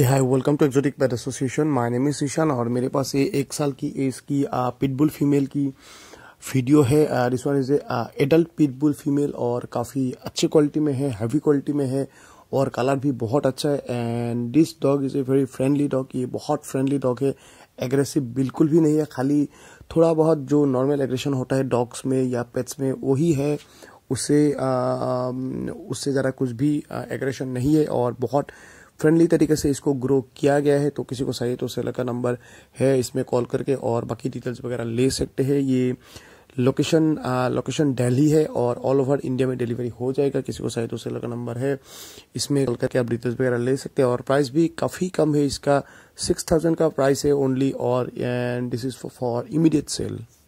A hi welcome to exotic pet association my name is Ishaan और मेरे पास ये एक साल की एज की पिटबुल uh, फीमेल की वीडियो है this one is a adult pitbull female और काफ़ी अच्छी क्वालिटी में है हैवी क्वालिटी में है और कलर भी बहुत अच्छा है and this dog is a very friendly dog ये बहुत फ्रेंडली डॉग है एग्रेसिव बिल्कुल भी नहीं है खाली थोड़ा बहुत जो नॉर्मल एग्रेशन होता है डॉग्स में या पेट्स में वही है उससे uh, um, उससे ज़रा कुछ भी एग्रेशन uh, नहीं है और बहुत फ्रेंडली तरीके से इसको ग्रो किया गया है तो किसी को चाहिए तो सेलर का नंबर है इसमें कॉल करके और बाकी डिटेल्स वगैरह ले सकते हैं ये लोकेशन लोकेशन दिल्ली है और ऑल ओवर इंडिया में डिलीवरी हो जाएगा किसी को चाहिए तो सेलर का नंबर है इसमें कॉल करके आप डिटेल्स वगैरह ले सकते हैं और प्राइस भी काफ़ी कम है इसका सिक्स थाउजेंड का प्राइस है ओनली और and this is for immediate cell